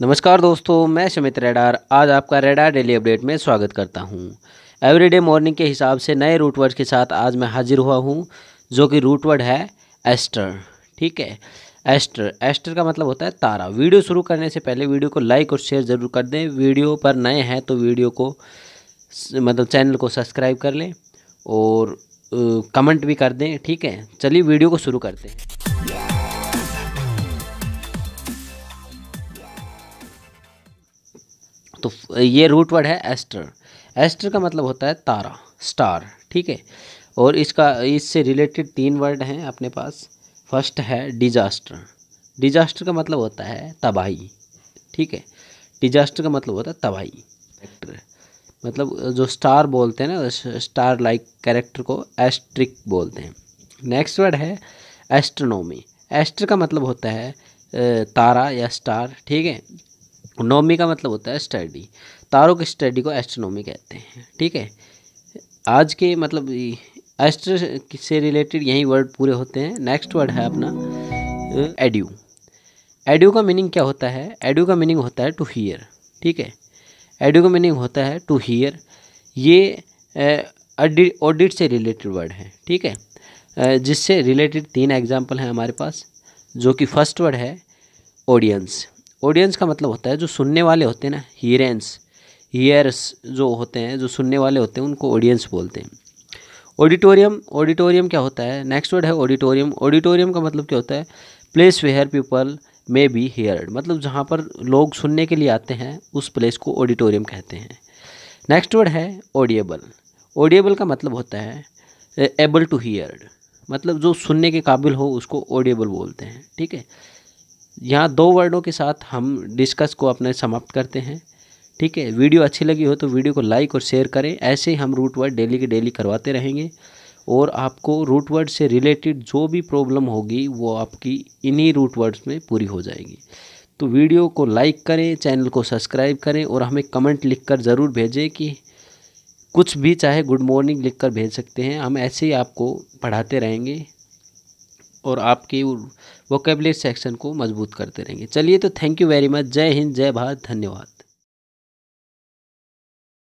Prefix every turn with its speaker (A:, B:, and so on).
A: नमस्कार दोस्तों मैं सुमित रेडार आज आपका रेडार डेली अपडेट में स्वागत करता हूं एवरीडे मॉर्निंग के हिसाब से नए रूटवर्ड के साथ आज मैं हाजिर हुआ हूं जो कि रूटवर्ड है एस्टर ठीक है एस्टर एस्टर का मतलब होता है तारा वीडियो शुरू करने से पहले वीडियो को लाइक और शेयर ज़रूर कर दें वीडियो पर नए हैं तो वीडियो को मतलब चैनल को सब्सक्राइब कर लें और कमेंट भी कर दें ठीक है चलिए वीडियो को शुरू करते हैं तो ये रूट वर्ड है एस्टर एस्टर का मतलब होता है तारा स्टार ठीक है और इसका इससे रिलेटेड तीन वर्ड हैं अपने पास फर्स्ट है डिजास्टर डिजास्टर का मतलब होता है तबाही ठीक है डिजास्टर का मतलब होता है तबाही मतलब जो स्टार बोलते हैं ना स्टार लाइक कैरेक्टर को एस्ट्रिक बोलते हैं नेक्स्ट वर्ड है एस्ट्रोनॉमी एस्टर का मतलब होता है तारा या स्टार ठीक है नॉमी का मतलब होता है स्टडी तारों की स्टडी को एस्ट्रोनॉमी कहते हैं ठीक है आज के मतलब एस्ट्रो से रिलेटेड यही वर्ड पूरे होते हैं नेक्स्ट वर्ड है अपना एड्यू एड्यू का मीनिंग क्या होता है एड्यू का मीनिंग होता है टू हीयर ठीक है एड्यू का मीनिंग होता है टू हीयर ये ऑडिट से रिलेटेड वर्ड है ठीक है जिससे रिलेटेड तीन एग्जाम्पल हैं हमारे पास जो कि फर्स्ट वर्ड है ऑडियंस ऑडियंस का मतलब होता है जो सुनने वाले होते हैं ना हीरेंस हीयर्स जो होते हैं जो सुनने वाले होते हैं उनको ऑडियंस बोलते हैं ऑडिटोरियम ऑडिटोरियम क्या होता है नेक्स्ट वर्ड है ऑडिटोरियम ऑडिटोरियम का मतलब क्या होता है place where people may be heard मतलब जहाँ पर लोग सुनने के लिए आते हैं उस प्लेस को ऑडिटोरियम कहते हैं नेक्स्ट वर्ड है ऑडिएबल ऑडिएबल का मतलब होता है एबल टू हीयर्ड मतलब जो सुनने के काबिल हो उसको ऑडिएबल बोलते हैं ठीक है यहाँ दो वर्डों के साथ हम डिस्कस को अपने समाप्त करते हैं ठीक है वीडियो अच्छी लगी हो तो वीडियो को लाइक और शेयर करें ऐसे ही हम रूट वर्ड डेली के डेली करवाते रहेंगे और आपको रूट वर्ड से रिलेटेड जो भी प्रॉब्लम होगी वो आपकी इन्हीं रूट वर्ड्स में पूरी हो जाएगी तो वीडियो को लाइक करें चैनल को सब्सक्राइब करें और हमें कमेंट लिखकर ज़रूर भेजें कि कुछ भी चाहे गुड मॉर्निंग लिखकर भेज सकते हैं हम ऐसे ही आपको पढ़ाते रहेंगे और आपकी वोकेबलरी सेक्शन को मजबूत करते रहेंगे चलिए तो थैंक यू वेरी मच जय हिंद जय भारत धन्यवाद